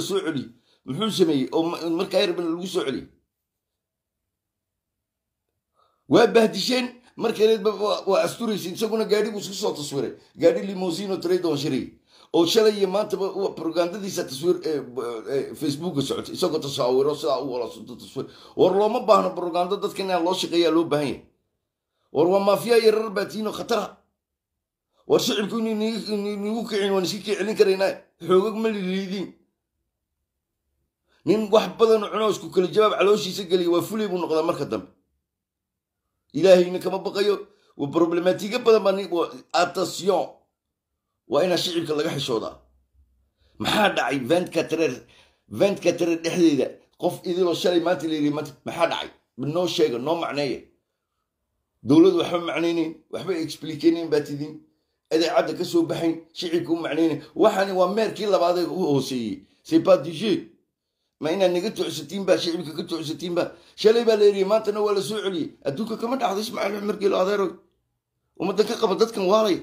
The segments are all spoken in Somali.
soo celiy muxuu sameeyey oo markaa rabana lagu soo celiyey waa bahdisheen markaleedba waa asturaysa isaguna gaadhi buu isku soo taswiray gaadhi limousinoo tradon shirayy oo shalay iyo maantaba propagandadiisa taswiir facebooka socotay isagoo tasawiro sidaa u walasunto taswiir war looma baahno propagando dadka inaa loo shaqeeyaa loo baahan yahay war waa maafiya yarar baatiino khatara war shicibku inigu kicin waan iska kecelin karaynaa xoogag ma liliidiin nin wax badan cunoosku kala jawaab calooshiisa geliya waa fuley buu noqdaa marka dambe ilaahayna kama baqayo waa problematiga badan baa attention waa inaa shicibka laga xishoodaa maxaa dhacay vent katrer dhexdeeda qof idiloo shalay maanta layidhi maxaa dhacay noo sheega noo macneeya dowladu waxba macnaynayn waxba explikeneen baa tidin adeecadda ka soo baxayn shicibka u macnaynayn waxaani waa meerkii labaadee u hooseeyey sepadije ma inaad naga tucsatiinba shicibka ka tucsatiinba shalay baa la yidhi maantana waa la celiyey adduunka kama dhaxdo ismaciil markiilo adeeroy ummaddan ka qaba dadkan waalay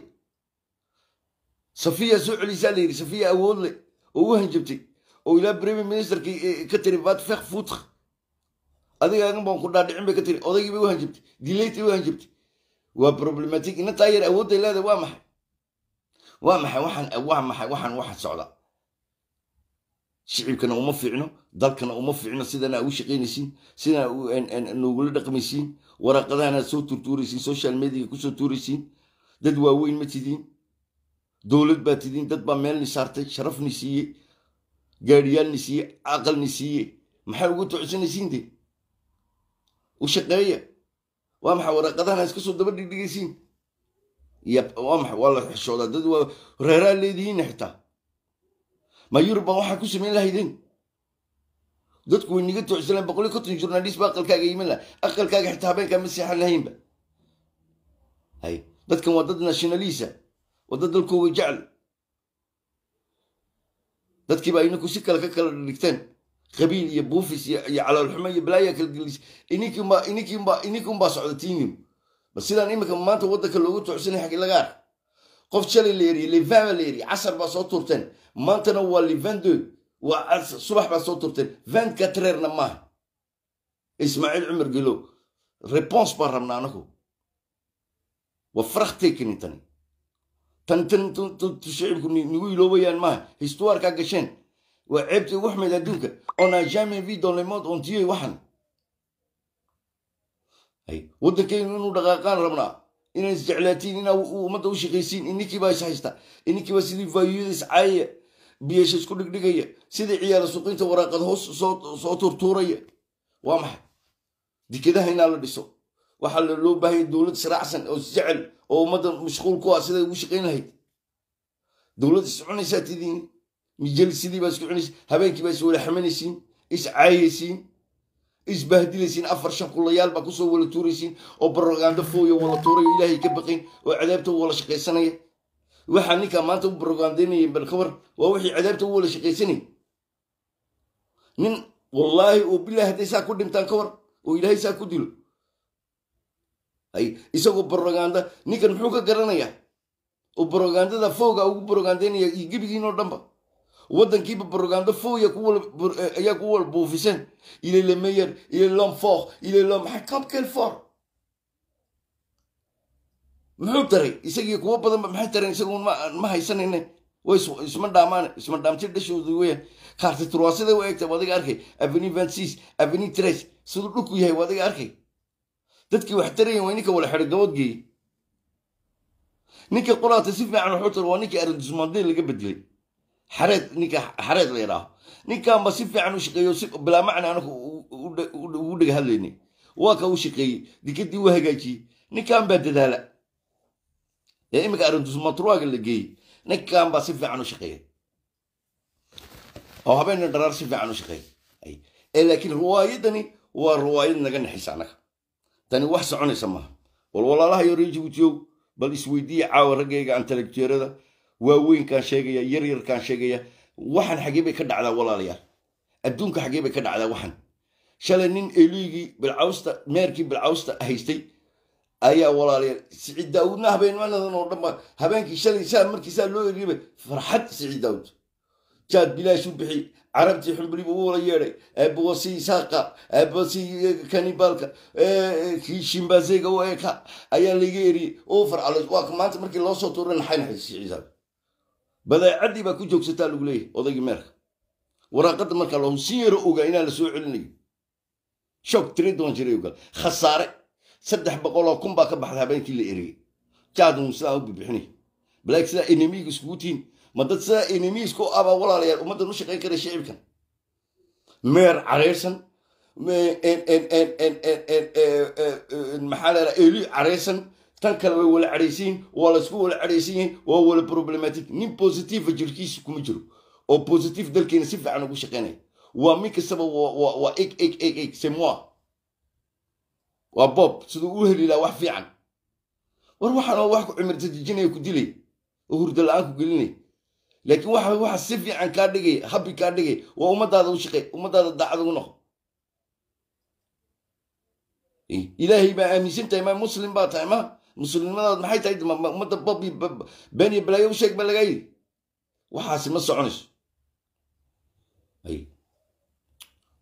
safiya soo celisaa la yidhi safiya awoodle oo u hanjabtay oo ilaa bremier ministerka eh, eh, ka tiri vatfek futr adigaagan ku dhaadhicin bay ka tiri odaygiibay u hanjabtay dilaytay u hanjabtay waa problematic ina yar awoodday leedahay waa maxay waa maxay waxaan eh, waa maxay waxaan waxa socda shicibkana uma fiicno dalkana uma fiicno sidana u shaqeynaysiin sidana dhaqmaysiin waraaqadahana soo turtuuraysiin social mediaga kusoo tuuraysiin dad waaweyn ma tidiin dowlad baa tidiin dad baa meelni saartay sharafni siiye gaadhiyaalni siiye caqalni siiye maxaa ugu tocsanaysiin de u shaqeeya waa maxaa waraaqadahana iska soo daba dhigdhigaysiin waa maxay waa la xishoodaa dad waa reeraa leedihiin xitaa ma yurub baan waxaan ku samayn lahaydeen dadku way niga toocsanlaan boqol iyo konton journalist ba aqalkaaga iman laha aqalkaaga xitaa habeenkaa ma seexan lahaynba hay dadkan waa dad nationalisa waa dad dalkooga jecel dadkiiba inaku si kale ka kala dhigteen qabiil iyo buufis iyo calaalxumo iyo balaaya kala gelis ininkiunbaa socda tiiniyo bal sidaan iminka maanta wadanka loogu toocsanay xaggi qof shalay la yiri levan la yiri casar baa soo tuurteen maantana waa levandod waa subax baa soo tuurteen vingt quatre heure na maaha ismaaciil cumar gelo reponse baan rabnaa anagu waa farax tekinin tani tanshicibku nigu iloobayaan maaha histuwaarkaa gasheen waa ceebtii ugu xumayd adduunka ona jamais vi dans le waxan wadankaynu inuu dhaqaaqaan rabnaa inaan isjeclaatiin inaa ummadda u shaqaysiin ininkiibaa ishaysta ininkiibaa sidii vaayuyada iscaayaya biyasha isku dhigdhigaya sidii ciyaala suqinta waraaqad hoos soo turtuuraya waa maxay dekedaha inaa la dhiso waxaa loo baahanya dowlad israacsan oo isjecel oo ummadda mashquul ku ah siday ugu shaqayn lahayd dowlad iscunaysaa tidiin mijalsidiibaa iskucunaysa habeenkiibaa is wala iscaayaysiin isbahdilaysin afar shan kulayaal baa kusoo wala tuuraysin oo barogando fooya wala tuurayo ilaahay ka baqayn oo cadaabta wala shaqaysanaya waxaa ninkaa maanta u barogandaynaya bal waa wixii cadaabta u wala shaqaysanaya nin wallaahi oo bilahi hadday saa ku dhimtaan kawar oo ilaahay saa ku dilo isagoo baroganda ninkan muxuu ka garanayaa oo barogandada fooga ugu barogandaynaya iyo gebigiin dhanba wadankiiba brogando fo eh, ayaa ku wal buufiseen il est le meilleur il est l'homme fort il est l'homme maxay muxuu taray isagii kuwo badanba maxay tareen isaguun ma haysanayne isma dhaamaan isma dhaamtir dhashoodu weyaan kaarti turwaasida waa eegta waadiga arkay aveni vencis aveni tres siduu dhulku yahay waadiga arkay dadkii wax tarayan waa ninka wala xidho gaboodgeeyey ninka qolaata si fiican waxu tar waa ninkii arrondissemandee laga bedelay xareed ninka xareed la yidhaaho ninkanba si fiican u shaqeeyo si bilaa macna anaku ugu dhega hadlaynay waa ka u shaqeeyey dikaddii waa hagaajiyey ninkan baa dadaala ee iminka arrintus matruaga la geeyey ninkan baa si fiican u shaqeeya oo habeenna dharaar si fiican u shaqeeya ee laakiin riwaayadani waa riwaayad naga naxaysa annaga tani wax soconaysa maaha walwalaalaha yore jibuutiyow bal isweydiiya caawa raggayga antalekteerada waaweynkaan sheegaya yaryarkaan sheegaya waxan xagee bay ka dhacdaa walaalayaal adduunka xagee bay ka dhacdaa waxan shalay nin eliigii bilcawsta meerkii bilcawsta haystay ayaa walaalayaal siciid daawuudna habeenmadan oo dhanba habeenkii shalay saa markii saa loo eriibay farxad siciid daawuud jaad bilaash u carabtii xulbaliba wala yeedhay eebawasi isaaqa eebawasi kanibaalka kii shimbazeega u eka ayaa laga eriyey oo farcaloys waa maanta markii loo tuuray naxay naxay siciid daawuud badeecadii baa ku joogsataa lagu leeyahay odaygii meerka waraaqadda markaa loo si yaro ogaa inaan la soo celinayo shoog tiri doon jiray ogaa khasaare saddex boqoloo kun baa ka baxday habeenkii la ereyey jaadun sidaa u bibixinay balaag sidaa enemiga iskugu tihin ma dad sidaa enemiisku abaa walaalayaal ummaddan u shaqayn kara shicibkan meer caraysan maxaa leedaa eli caraysan tan kale way wala cadhaysan waa laysku wala cadhaysan yihin waa wala problematic nin positifa jirkiisa kuma jiro oo positif dalkeena si fiican ugu shaqaynaya waa min kastaba waa eg eg eg eg semoi waa bob siduu u heli wax fiican war waxaan oo wax ku cimirta jijinaya ku dilay oo hurda la-aan ku gelinay laakiin waxa waxa si fiican kaa dhigaya habbi kaa dhigaya waa ummadaada u shaqey ummadaada daacad ugu noqo eh, ilaahay baa aaminsan tahay ma muslim baa tahay ma muslimnimadood maxay tahay ummadda bob beni balaya u sheeg ba lagaa yidhi waxaasi ma soconayso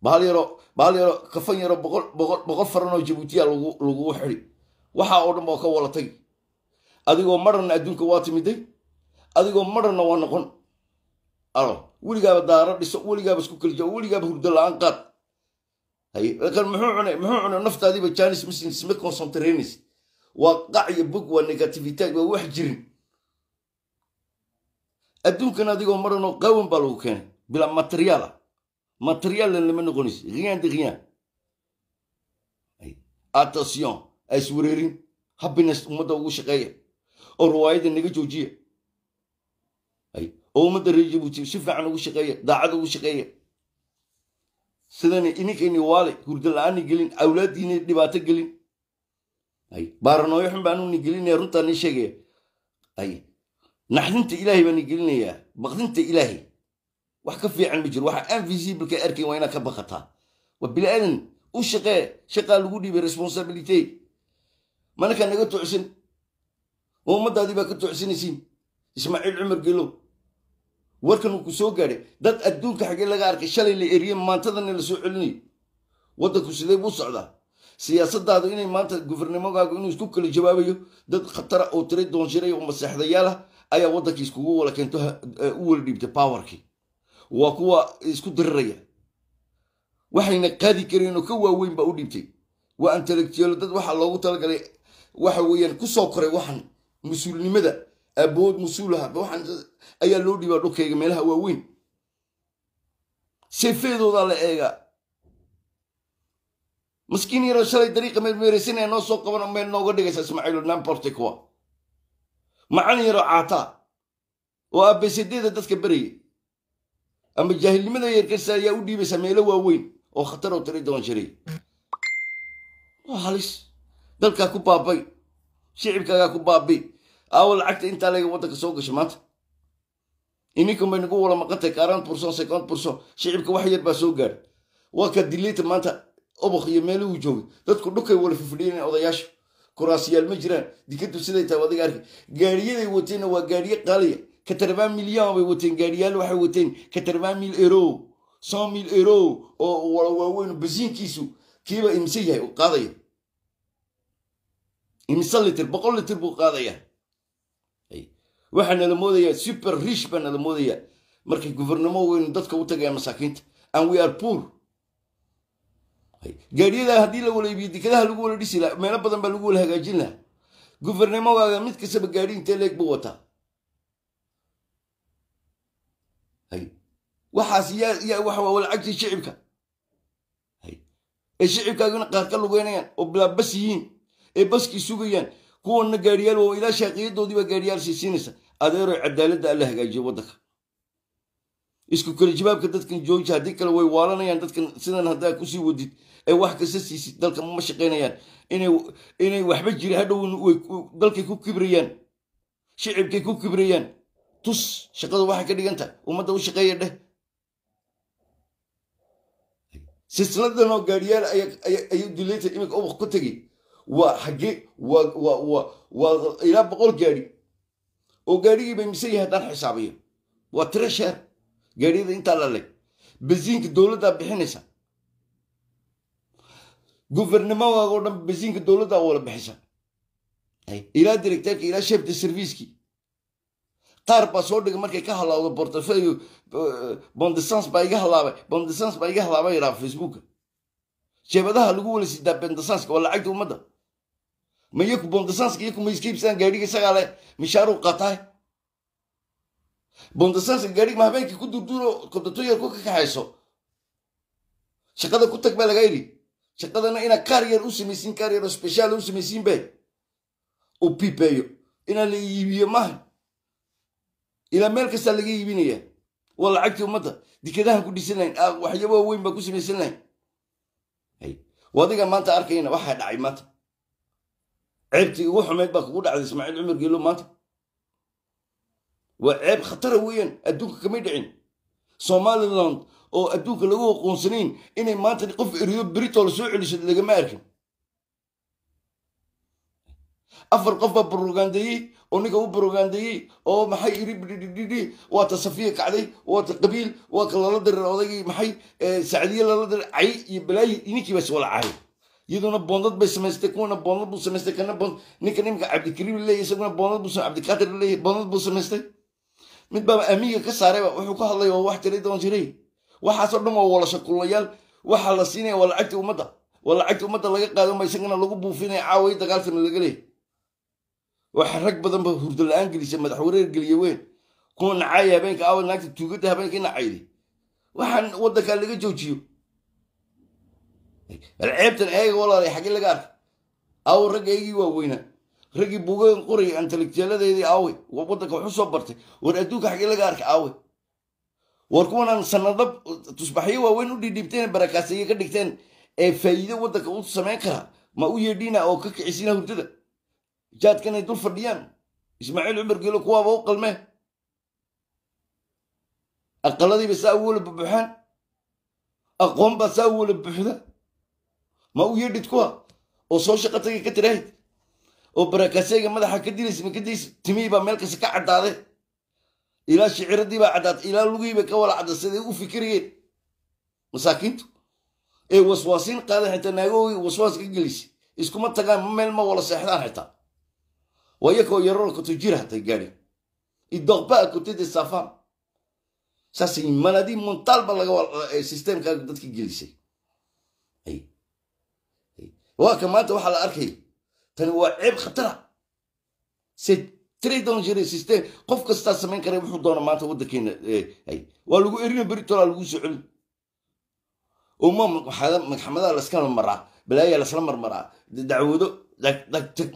baal yaro baal yaro kafan yaro boqol faran oo jabuutiya lagugu xidi waxaa oo dhan oo ka walatay adigoo maranna adduunka waa timiday adigoo maranna waa noqon alo weligaaba daaro dhiso weligaaba isku kalija weligaaba hurdo la-aan qaad muxuu cunay naftaadiiba janis misins ma concentreynays waa qac iyo bog waa negativitad waa wax jirin adduunkan adigoo maranoo qawan baa lagu keenay bilaa materiyaal ah lama noqonayso rien de rien attention ha iswareerin habbiness ummadda ugu shaqeeya oo riwaayadda naga joojiya oo ummadda reer jibuuti si fiican ugu shaqeeya daacad ugu shaqeeya sidani ininkaini waale hurda la-aani gelin awlaaddiina dhibaato gelin baranooyo xun baanu ni gelinaya runtaa ni sheegaya naxdinta ilaahay baa ni gelinayaa baqdinta ilaahay wax ka fiican ma jiro waxa anvisibelka arkayn waa inaad ka baqataa waa bini aadan u shaqee shaqaa lagu dhiibay responsability manakaa naga tocsin oo ummaddaadii baa ka tocsinaysiin ismaaciil cumar gelow warkan uu ku soo gaadhay dad adduunka xaggee laga arkay shalay la eriye maantadana la soo celinayo waddanku sidee buu socdaa siyaasadaadu inay maanta gufernimogaagu inuu isku kala jawaabayo dad khatara oo tiray doonshiray oo maseexdayaal ah ayaa wadanka iskugu wala keento e, u wala dhiibtay powerkii waa kuwa isku diriraya waxayna qaadi kareenoo ka waaweyn baa u dhiibtay waa intellectual dad waxaa loogu talagalay waxa weeyaan kusoo koray waxan mas-uulnimada abood mas-uulaha waxan ayaa loo dhiibaa dhulkayga meelaha waaweyn seefeedoodaa la eegaa maskiin yaroo shalay dariiqa meermeeraysanaya noo soo qaban meel nooga dhigaysa ismaaciil namporti kuwa macalin yaroo caataa oo abesedeeda dadka beraya ama jaahilnimada yarkarsa ayaa u dhiibaysaa meelo waaweyn oo khatar oo tiri doon jiray waa halis dalkaa ku baabay shicibkaagaa ku baabay aawo lacagta intaa laga waddanka soo gashay maanta ininkan bay nagu wala maqantay kaaraan burso sekoond burso shicibka wax yar baa soo gaadhay waa ka diliita maanta oboq iyo meelo uu joogay dadku dhukay wala fafadhiyaneen odayaasha kuraasyaal ma jiraan dikadu siday tahay adiga arka gaariyaday wateenna waa gaariye qaaliya katarban milyan bay wateen gaariyaal waxay wateen katarban mil ero cent mil ero oo waaweyn basiinkiisu kiiba imse yahay qaadaya imse litir boqol litir buu qaadaya waxaa nala moodayaa super rich baa nala moodayaa markay guvernamo weynu dadka u tagayaan masaakiinta and we are poor gaadiyada haddii la waleibiyo lagu wala dhisi laha meelo badan baa lagu wala hagaajin lahaa guvernimogaaga mid kastaba gaadhi intee leeg buu wataa waxaas yaa waxa shicibka ee shicibkaagana qaar ka lugeynayaan oo bilaabas yihiin ee baskii sugayaan kuwanna gaadhiyaal waa ilaa shaaqiyadoodii baa gaadhiyaal siisiinaysa adeeroo cadaaladda alla hagaajiyo waddanka isku kelijibaabka dadkan jooji haddii kale way waalanayaan dadkan sidan haddaa kusii wadid ee wax kasta siisid dalka ma shaqaynayaan inay waxba jiri hadhow dalkay ku kibrayaan shicibkay ku kibrayaan tus shaqadu waxay ka dhiganta ummadda u shaqeeya dheh silsiladanoo gaadhiyaal ayuu duleynta iminka ubaq ku tegi waa xaggee waa ilaa boqol gaadhi oo gaadhigii bay mise yahay haddaan xisaabiyo waa tira sheer gaadhiyada intaa lalay basiinka dowladdaa bixinaysa guvernamadaago dhan basiinka dowladda wala bixisa ilaa directarka ilaa shefta servicekii qaar baa soo dhigay markay ka halaawdo bortafey eh, bondesans baa iga halaabay bondesans baa iga halaabay yidhaha facebooka jeebadaha lagu wala sidaa bondessanska waa lacagta ummadda ma iyaku bondesanska iyaku ma iska gaadhiga isagaa eh, mishaaruu qataa bondesanska gaadhiga ma habeenkii ku durduuro kobdatooyar ku kakaxayso shaqada ku tag baa lagaa yidhi shaqadana inaa karyar u samaysiin karyar oo speshaal u samaysiin bay u pipeeyo inaa la iibiyo maaha ilaa meel kastaa laga iibinaya waa lacagtii ummadda dikadahan ku dhisan lahayn ah, waxyaaba weyn baa ku samaysan lahayn adiga maanta arkayna waxaa dhacay maanta ceebtii ugu xumeyd baa kugu dhacday ismaaciil cumar geelo maanta waa ceeb khatara weyaan adduunka kamay dhicin somaliland oo adduunka lagu aqoonsanayn inay maanta qof eriyo britol soo celishad lagama arkin afar qof baa brogandeeyey oo ninka u brogandeeyey oo maxay iri bidhidhidhidhi waa safiya kacday waa ta qabiil waa lala dirir odaygii maxay sacdiye lala dirir cay iyo balaayi ninkii baa iswala cahay iyadoona boondad bay samaystay kuwana boondad buu samaystay kana boond ninkan imika cabdikariim leeyahy isaguna boondad buu cabdikaadir leeyahy boondad buu samaystay mid baaba amiga ka saaray ba wuxuu ka hadlay oo wax tiray doon jiray waxaasoo dhan waa wala shaqulayaal waxaa la siinaya waa lacagtii ummadda waa lacagtii ummadda laga qaado ma isagana lagu buufinaya caaway dagaalkana laga leeyahy waxa rag badanba hurdo la-aan gelisa madaxwareer geliya weyn kuwa nacaaya habeenka aawa naagta tuugadda habeenka nacayday waxaan waddankaa laga joojiyo alceebtan eega walaalay xaggii laga arka aawo ragga eegii waa raggii buugagan qoraya intelektuaaladeedii aawey waddanka waxu soo bartay war adduunka xaggii laga arka aawey war kuwanaan sanado tusbaxyo waaweyn u dhidhiibteen barakaaseeye ka dhigteen ee faa'iido waddanka u samayn kara ma u yeedhina oo ka kicisiina hurdada jaadka inay dul fadhiyaan ismaaciil cumar geelo kuwaaba u qalme aqaladiiba saa u wala bubuxaan aqoon baa saa u wala ma u yeedhid kuwa oo soo shaqa tagay ka tiraahid oo barakaaseega madaxa ka dilaysa ma ka daysa timihii baa meel kasta ka cadaaday ilaa shiciradiibaa cadaad ilaa lugihiiba ka wala cadda siday u fikiriyeen masaakiintu ee waswaasiin qaadan xitaa naagoogi waswaas ka gelisa iskuma tagaan meel ma wala seexdaan xitaa wayakoo yararo kutujira hatay gaadheen idoqbaa kutede safaan saasay maladii montaalba laga sisteemkaaga dadka gelisay waa maanta waxaa la arkay tani waa ceeb khatara tradon qof kastaa samayn kara wuxuu doona maanta waddankeena waa lagu erina beritolaa lagu soo celin oma laskala maraa balaayaa lasla marmaraa dacwado dagtag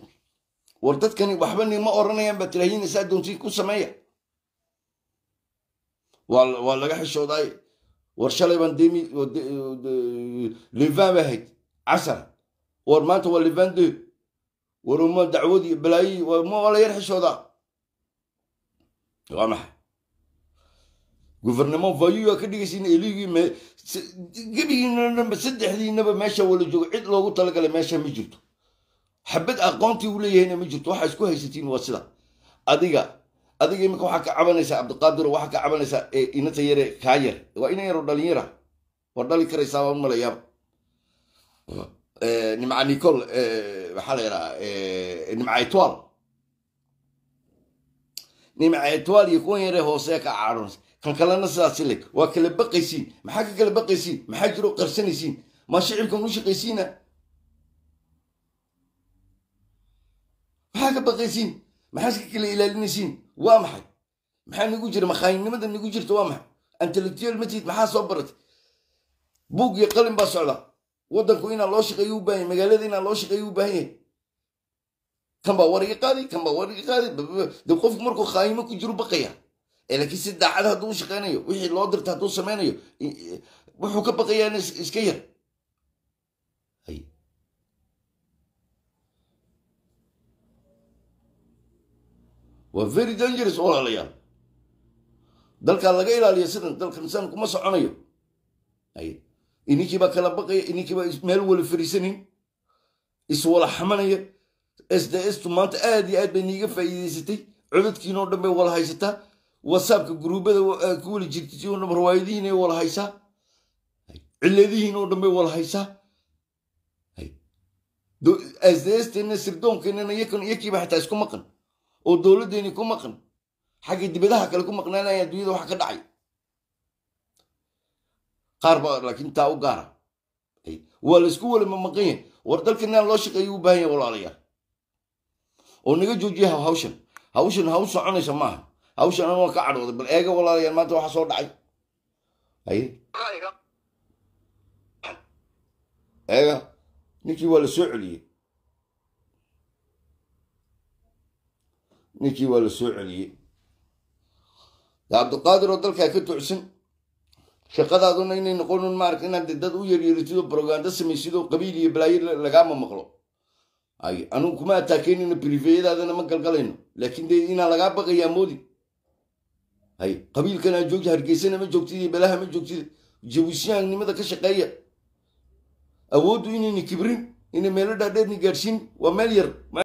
war dadkani waxba nima oranayaan baa tilahyiinaysa addoontii ku sameeya waa laga xishoodaay war shalay baan demi levaan baa ahayd casar war maanta waa levaan de waruma dacwadi balaayi waa la yar xishoodaa waa maxay guvernement vayuya ka dhigaysiina eligii gebigiina dhanba saddexdiinaba meesha wala joogo cid loogu talagalay meesha ma jirto xabad aqoontii u leeyahayna ma jirto waxaa isku haysatiin waa sida adiga adiga iminka waxaa ka cabanaysaa cabdiqaadiro waxaa ka cabanaysaa inanta yare kaa yar waa ina yaroo dhalinyara waa dhali karaysaa waa umalayaaba Eh, nimca nicol maxaa eh, la yidhaha nimca eh, itwal nimca itwal iyo kuwan yaree hoosee ka caadhanaysa kan kalena sidaas waa kala baqaysiin maxaa ka kala baqaysiin maxaa jiro qarsanaysiin maa shicibkan u shaqaysiina maxaa ka baqaysiin maxaas ka kala ilaalinaysiin waa maxay maxaa nigu jira makhaayimnimada nigu jirta waa maxay antellectual matid maxaa soo baratay buug iyo qalin baa socdaa wadanku inaa loo shaqeeyo u baahan yahy magaalada inaa loo shaqeeyo u baahan yahay kan baa warigi qaadi kanbaa baa warigi qaadi de qofku markuu khaayimo ku jiru baqaya eh, laakiin si daacad hadduu u shaqeynayo wixii loo dirta hadduu sameynayo wuxuu ka baqayaana iska yar waa very dangerous walaalayaal dalkaa laga ilaaliyo sidan dalkan saan kuma soconayo ininkiibaa kala baqaya ininkiibaa meel wala fariisanin iswala xamanaya sdstu maanta aad iyo aad bay niiga faaiideysatay codadkiinoo o dhan bay wala haysataa whatsappka guruubada ah, ku weli jirtay o dhan rawaayadihiina wala haysaa ciladihiina dhan bay wala haysaa asdasteenna sirdoonkeennana yakiiba xataa isku maqan oo dowladdeeni ku maqan xagga dibadaha kale ku maqnaanaya adduunyada wax ka dhacay qaar ba laakiin u gaara waa laysku weli mamaqan yahay war dalkanaan loo shaqeeyo u baahan yahay walaalayaal oo naga joojiya hawshan hawshan haw soconaysa maaha hawshan an ka cadhooday bal eega walaalayaal maanta waxa soo dhacay eega ninkii waa la soo celiyey ninkii waa la soo celiyey de oo dalkaa ka tucsan shaqadaaduna inay noqon maarata inaad dad u yaryaritid oo brogando qabiil iyo balaayo lagaama maqlo ay anugu kuma ataakeynayno briveyadaadana ma galgalayno laakiin dee inaa lagaa baqayaa moodi ay qabiilkanaa joogta hargeysana ma joogtid iyo balaha ma joogtid jabusyaannimada ka shaqeeya awooddu inayna kibrin inay meelo dhaadheerni gaadhsiin waa meel yar